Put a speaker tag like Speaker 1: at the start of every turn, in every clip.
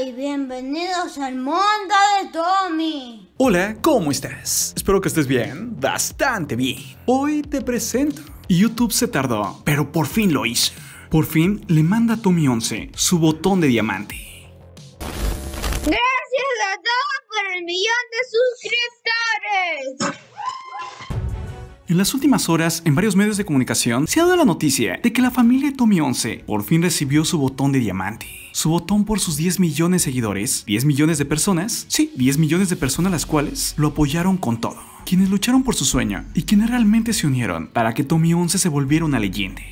Speaker 1: y bienvenidos al mundo de Tommy. Hola, ¿cómo estás? Espero que estés bien, bastante bien. Hoy te presento. YouTube se tardó, pero por fin lo hizo. Por fin le manda a Tommy 11 su botón de diamante. Gracias a todos por el millón de suscriptores. En las últimas horas, en varios medios de comunicación, se ha dado la noticia de que la familia de Tommy 11 por fin recibió su botón de diamante su botón por sus 10 millones de seguidores, 10 millones de personas, sí, 10 millones de personas las cuales lo apoyaron con todo, quienes lucharon por su sueño y quienes realmente se unieron para que Tommy 11 se volviera una leyenda.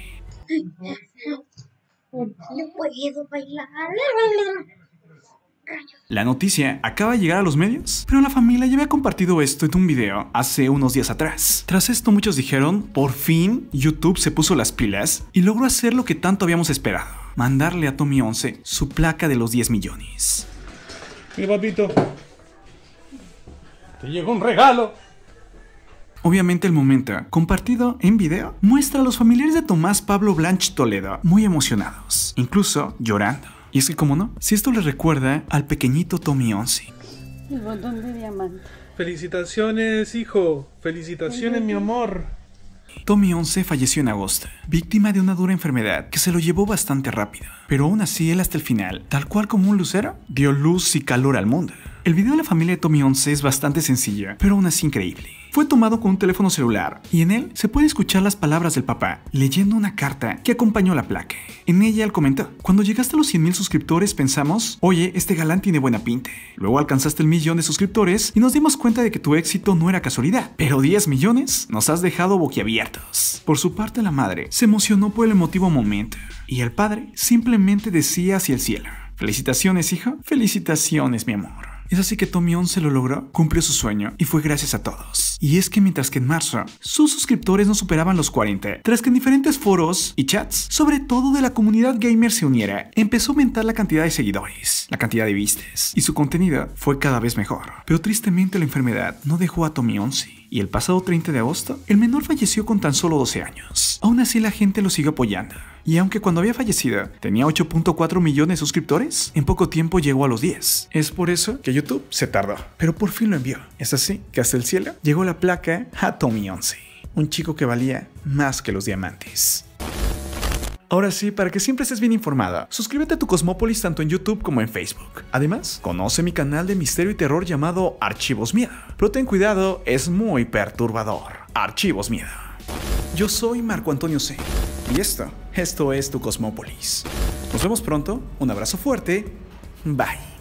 Speaker 1: La noticia acaba de llegar a los medios, pero la familia ya había compartido esto en un video hace unos días atrás. Tras esto muchos dijeron, por fin YouTube se puso las pilas y logró hacer lo que tanto habíamos esperado mandarle a Tommy 11 su placa de los 10 millones. Mi papito, te llegó un regalo. Obviamente el momento, compartido en video, muestra a los familiares de Tomás Pablo Blanche Toledo muy emocionados, incluso llorando. Y es que, cómo no, si esto le recuerda al pequeñito Tommy 11. El botón de diamante. Felicitaciones, hijo. Felicitaciones, mi amor. Tommy 11 falleció en agosto, víctima de una dura enfermedad que se lo llevó bastante rápido, pero aún así él hasta el final, tal cual como un lucero, dio luz y calor al mundo. El video de la familia de Tommy 11 es bastante sencillo, pero aún así increíble. Fue tomado con un teléfono celular y en él se puede escuchar las palabras del papá leyendo una carta que acompañó la placa. En ella él comentó, cuando llegaste a los 100.000 suscriptores pensamos, oye, este galán tiene buena pinta. Luego alcanzaste el millón de suscriptores y nos dimos cuenta de que tu éxito no era casualidad, pero 10 millones nos has dejado boquiabiertos. Por su parte la madre se emocionó por el emotivo momento y el padre simplemente decía hacia el cielo, felicitaciones hija, felicitaciones mi amor. Es así que Tommy 11 lo logró, cumplió su sueño y fue gracias a todos. Y es que mientras que en marzo sus suscriptores no superaban los 40, tras que en diferentes foros y chats, sobre todo de la comunidad gamer se uniera, empezó a aumentar la cantidad de seguidores, la cantidad de vistas y su contenido fue cada vez mejor. Pero tristemente la enfermedad no dejó a Tommy 11 y el pasado 30 de agosto, el menor falleció con tan solo 12 años. Aún así la gente lo sigue apoyando. Y aunque cuando había fallecido tenía 8.4 millones de suscriptores, en poco tiempo llegó a los 10. Es por eso que YouTube se tardó, pero por fin lo envió. Es así que hasta el cielo llegó la placa tommy 11, un chico que valía más que los diamantes. Ahora sí, para que siempre estés bien informada, suscríbete a tu Cosmópolis tanto en YouTube como en Facebook. Además, conoce mi canal de misterio y terror llamado Archivos Miedo. Pero ten cuidado, es muy perturbador. Archivos Miedo. Yo soy Marco Antonio C. Y esto, esto es tu Cosmópolis. Nos vemos pronto, un abrazo fuerte, bye.